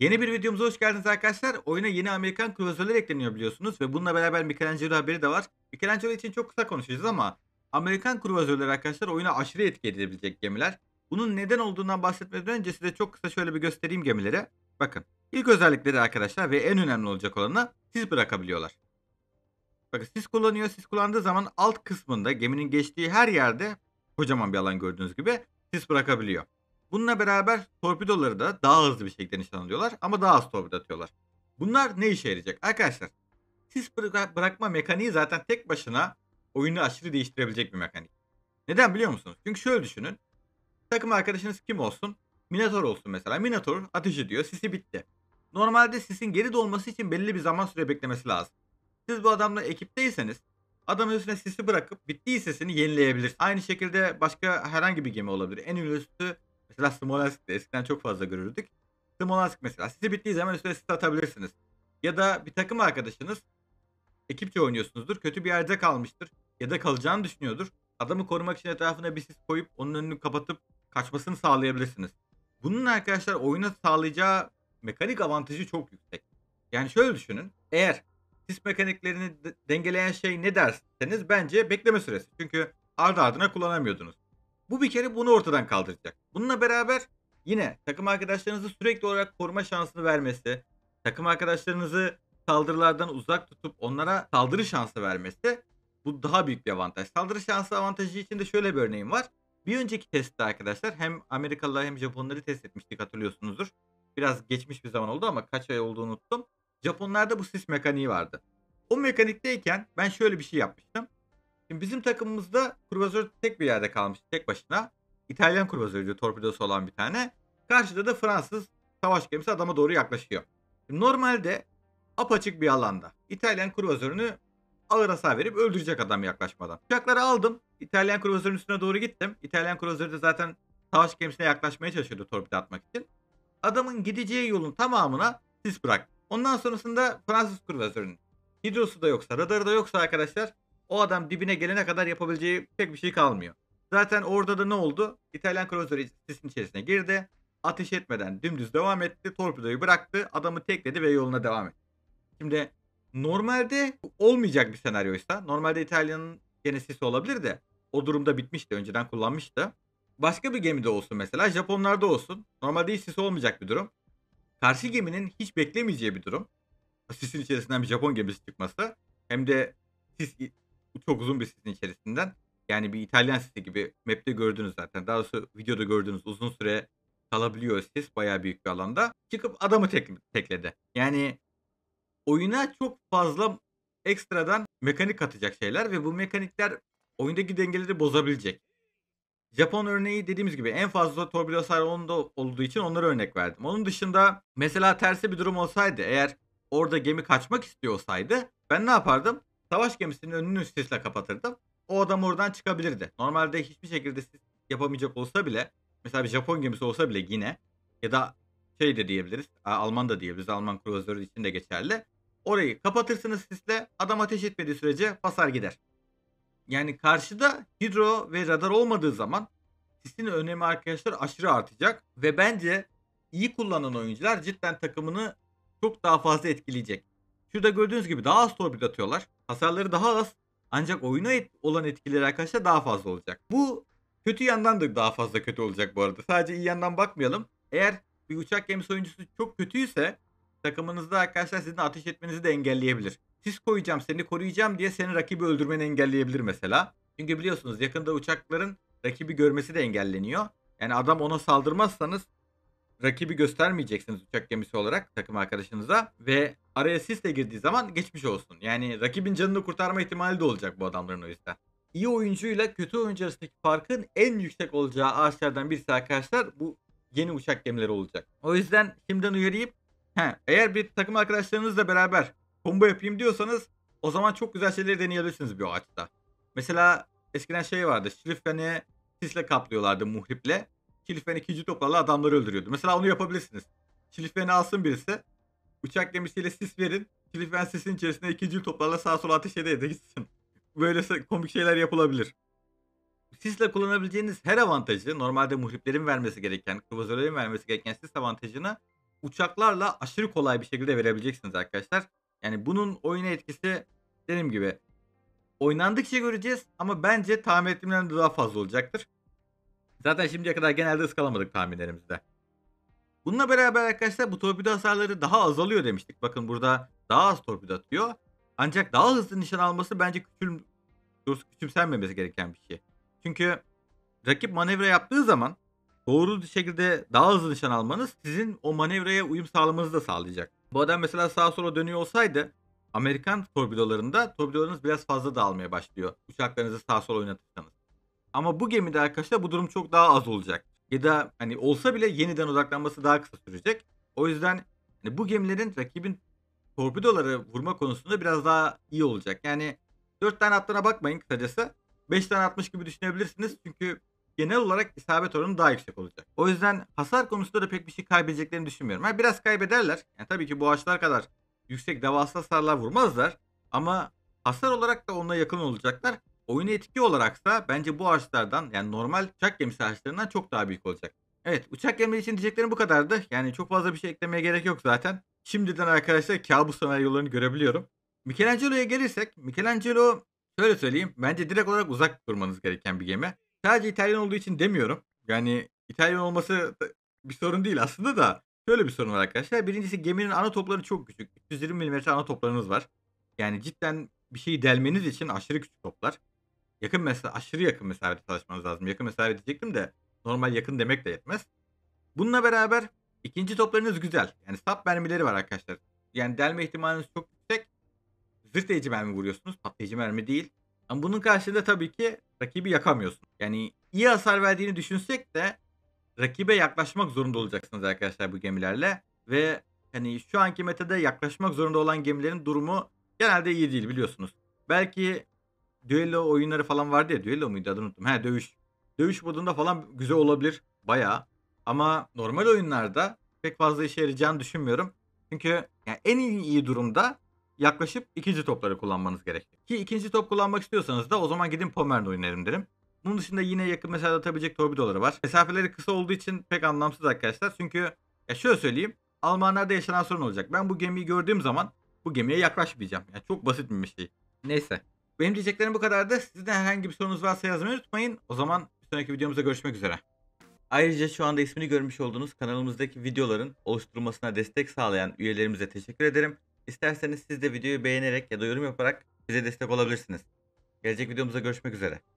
Yeni bir videomuza hoş geldiniz arkadaşlar. Oyuna yeni Amerikan klasörler ekleniyor biliyorsunuz ve bununla beraber Michelangelo haberi de var. Michelangelo için çok kısa konuşacağız ama Amerikan kruvazörleri arkadaşlar oyuna aşırı etki edebilecek gemiler. Bunun neden olduğundan bahsetmeden önce size çok kısa şöyle bir göstereyim gemilere. Bakın ilk özellikleri arkadaşlar ve en önemli olacak olanı siz bırakabiliyorlar. Bakın siz kullanıyor. Siz kullandığı zaman alt kısmında geminin geçtiği her yerde kocaman bir alan gördüğünüz gibi siz bırakabiliyor. Bununla beraber torpidoları da daha hızlı bir şekilde nişanlıyorlar ama daha az torpido atıyorlar. Bunlar ne işe yarayacak? Arkadaşlar sis bırakma mekaniği zaten tek başına oyunu aşırı değiştirebilecek bir mekanik. Neden biliyor musunuz? Çünkü şöyle düşünün. Takım arkadaşınız kim olsun? Minator olsun mesela. Minator ateş ediyor. Sisi bitti. Normalde sisin geri dolması için belli bir zaman süre beklemesi lazım. Siz bu adamla ekipteyseniz adamın üstüne sisi bırakıp bittiği sesini yenileyebilir. Aynı şekilde başka herhangi bir gemi olabilir. En ünlüsü Mesela Smolensk'te eskiden çok fazla görürdük. Smolensk mesela sizi bittiği zaman üstüne siz atabilirsiniz. Ya da bir takım arkadaşınız ekipçe oynuyorsunuzdur. Kötü bir yerde kalmıştır. Ya da kalacağını düşünüyordur. Adamı korumak için etrafına bir sis koyup onun önünü kapatıp kaçmasını sağlayabilirsiniz. Bunun arkadaşlar oyuna sağlayacağı mekanik avantajı çok yüksek. Yani şöyle düşünün. Eğer sis mekaniklerini dengeleyen şey ne derseniz bence bekleme süresi. Çünkü ardı ardına kullanamıyordunuz. Bu bir kere bunu ortadan kaldıracak. Bununla beraber yine takım arkadaşlarınızı sürekli olarak koruma şansını vermesi, takım arkadaşlarınızı saldırılardan uzak tutup onlara saldırı şansı vermesi bu daha büyük bir avantaj. Saldırı şansı avantajı için de şöyle bir örneğim var. Bir önceki testte arkadaşlar hem Amerikalılar hem Japonları test etmiştik hatırlıyorsunuzdur. Biraz geçmiş bir zaman oldu ama kaç ay olduğunu unuttum. Japonlarda bu sis mekaniği vardı. O mekanikteyken ben şöyle bir şey yapmıştım. Şimdi bizim takımımızda kruvazör tek bir yerde kalmış tek başına. İtalyan kurbazörücü torpidosu olan bir tane. Karşıda da Fransız savaş gemisi adama doğru yaklaşıyor. normalde apaçık bir alanda İtalyan kurbazörünü ağır hasar verip öldürecek adam yaklaşmadan. Uçakları aldım. İtalyan kurbazörün üstüne doğru gittim. İtalyan kurbazörü de zaten savaş gemisine yaklaşmaya çalışıyordu torpido atmak için. Adamın gideceği yolun tamamına sis bırak. Ondan sonrasında Fransız kurbazörünün hidrosu da yoksa, radarı da yoksa arkadaşlar o adam dibine gelene kadar yapabileceği pek bir şey kalmıyor. Zaten orada da ne oldu? İtalyan kruzeri sisin içerisine girdi. Ateş etmeden dümdüz devam etti. Torpidoyu bıraktı. Adamı tekledi ve yoluna devam etti. Şimdi normalde olmayacak bir senaryoysa normalde İtalya'nın gene sisi olabilir de o durumda bitmişti. Önceden kullanmıştı. Başka bir gemide olsun mesela Japonlarda olsun. Normalde hiç sisi olmayacak bir durum. Karşı geminin hiç beklemeyeceği bir durum. Sisin içerisinden bir Japon gemisi çıkması. Hem de sis çok uzun bir sisin içerisinden. Yani bir İtalyan sitesi gibi map'te gördünüz zaten. Daha doğrusu videoda gördüğünüz uzun süre kalabiliyor siz bayağı büyük bir alanda. Çıkıp adamı tek, tekledi. Yani oyuna çok fazla ekstradan mekanik katacak şeyler ve bu mekanikler oyundaki dengeleri bozabilecek. Japon örneği dediğimiz gibi en fazla torpido sarı olduğu için onları örnek verdim. Onun dışında mesela tersi bir durum olsaydı eğer orada gemi kaçmak istiyorsaydı ben ne yapardım? Savaş gemisinin önünü sisle kapatırdım o adam oradan çıkabilirdi. Normalde hiçbir şekilde siz yapamayacak olsa bile mesela bir Japon gemisi olsa bile yine ya da şey de diyebiliriz Alman da diyebiliriz Alman kruzörü için de geçerli. Orayı kapatırsınız sisle adam ateş etmediği sürece basar gider. Yani karşıda hidro ve radar olmadığı zaman sisin önemi arkadaşlar aşırı artacak ve bence iyi kullanan oyuncular cidden takımını çok daha fazla etkileyecek. Şurada gördüğünüz gibi daha az torpil atıyorlar. Hasarları daha az ancak oyuna et, olan etkileri arkadaşlar daha fazla olacak. Bu kötü yandan da daha fazla kötü olacak bu arada. Sadece iyi yandan bakmayalım. Eğer bir uçak gemisi oyuncusu çok kötüyse takımınızda arkadaşlar sizin ateş etmenizi de engelleyebilir. Siz koyacağım seni koruyacağım diye seni rakibi öldürmeni engelleyebilir mesela. Çünkü biliyorsunuz yakında uçakların rakibi görmesi de engelleniyor. Yani adam ona saldırmazsanız rakibi göstermeyeceksiniz uçak gemisi olarak takım arkadaşınıza ve araya sis de girdiği zaman geçmiş olsun. Yani rakibin canını kurtarma ihtimali de olacak bu adamların o yüzden. İyi oyuncuyla kötü oyuncu arasındaki farkın en yüksek olacağı ağaçlardan birisi arkadaşlar bu yeni uçak gemileri olacak. O yüzden şimdiden uyarayım. He, eğer bir takım arkadaşlarınızla beraber combo yapayım diyorsanız o zaman çok güzel şeyleri deneyebilirsiniz bir ağaçta. Mesela eskiden şey vardı. Şilifen'i sisle kaplıyorlardı muhriple. Şilifen ikinci toplarla adamları öldürüyordu. Mesela onu yapabilirsiniz. Şilifen'i alsın birisi. Uçak gemisiyle sis verin. Kilifen sisin içerisinde iki cil toplarla sağa sola ateş ede ede gitsin. Böyle komik şeyler yapılabilir. Sisle kullanabileceğiniz her avantajı normalde muhriplerin vermesi gereken, kruvazörlerin vermesi gereken sis avantajını uçaklarla aşırı kolay bir şekilde verebileceksiniz arkadaşlar. Yani bunun oyuna etkisi dediğim gibi oynandıkça göreceğiz ama bence tahmin ettiğimden daha fazla olacaktır. Zaten şimdiye kadar genelde ıskalamadık tahminlerimizde. Bununla beraber arkadaşlar bu torpido hasarları daha azalıyor demiştik. Bakın burada daha az torpido atıyor. Ancak daha hızlı nişan alması bence küçül, doğrusu küçümsenmemesi gereken bir şey. Çünkü rakip manevra yaptığı zaman doğru bir şekilde daha hızlı nişan almanız sizin o manevraya uyum sağlamanızı da sağlayacak. Bu adam mesela sağa sola dönüyor olsaydı Amerikan torpidolarında torpidolarınız biraz fazla dağılmaya başlıyor. Uçaklarınızı sağa sola oynatırsanız. Ama bu gemide arkadaşlar bu durum çok daha az olacak ya da hani olsa bile yeniden odaklanması daha kısa sürecek. O yüzden hani bu gemilerin rakibin torpidoları vurma konusunda biraz daha iyi olacak. Yani 4 tane attığına bakmayın kısacası. 5 tane atmış gibi düşünebilirsiniz. Çünkü genel olarak isabet oranı daha yüksek olacak. O yüzden hasar konusunda da pek bir şey kaybedeceklerini düşünmüyorum. Yani biraz kaybederler. Yani tabii ki bu ağaçlar kadar yüksek devasa hasarlar vurmazlar. Ama hasar olarak da onunla yakın olacaklar. Oyun etki olaraksa bence bu araçlardan yani normal uçak gemisi araçlarından çok daha büyük olacak. Evet uçak gemileri için diyeceklerim bu kadardı. Yani çok fazla bir şey eklemeye gerek yok zaten. Şimdiden arkadaşlar kabus senaryolarını görebiliyorum. Michelangelo'ya gelirsek Michelangelo şöyle söyleyeyim bence direkt olarak uzak durmanız gereken bir gemi. Sadece İtalyan olduğu için demiyorum. Yani İtalyan olması bir sorun değil aslında da şöyle bir sorun var arkadaşlar. Birincisi geminin ana topları çok küçük. 320 mm ana toplarınız var. Yani cidden bir şeyi delmeniz için aşırı küçük toplar. Yakın mesela aşırı yakın mesafede çalışmanız lazım. Yakın mesafe diyecektim de normal yakın demek de yetmez. Bununla beraber ikinci toplarınız güzel. Yani sap mermileri var arkadaşlar. Yani delme ihtimaliniz çok yüksek. Zırt mermi vuruyorsunuz. Patlayıcı mermi değil. Ama bunun karşılığında tabii ki rakibi yakamıyorsun. Yani iyi hasar verdiğini düşünsek de rakibe yaklaşmak zorunda olacaksınız arkadaşlar bu gemilerle. Ve hani şu anki metada yaklaşmak zorunda olan gemilerin durumu genelde iyi değil biliyorsunuz. Belki düello oyunları falan vardı ya. Düello muydu adını unuttum. He dövüş. Dövüş modunda falan güzel olabilir baya, Ama normal oyunlarda pek fazla işe yarayacağını düşünmüyorum. Çünkü yani en iyi durumda yaklaşıp ikinci topları kullanmanız gerekir. Ki ikinci top kullanmak istiyorsanız da o zaman gidin Pomerne oynarım derim. Bunun dışında yine yakın mesafe atabilecek torbidoları var. Mesafeleri kısa olduğu için pek anlamsız arkadaşlar. Çünkü ya şöyle söyleyeyim. Almanlarda yaşanan sorun olacak. Ben bu gemiyi gördüğüm zaman bu gemiye yaklaşmayacağım. Yani çok basit bir şey. Neyse. Benim diyeceklerim bu kadardı. Sizin herhangi bir sorunuz varsa yazmayı unutmayın. O zaman bir sonraki videomuzda görüşmek üzere. Ayrıca şu anda ismini görmüş olduğunuz kanalımızdaki videoların oluşturulmasına destek sağlayan üyelerimize teşekkür ederim. İsterseniz siz de videoyu beğenerek ya da yorum yaparak bize destek olabilirsiniz. Gelecek videomuzda görüşmek üzere.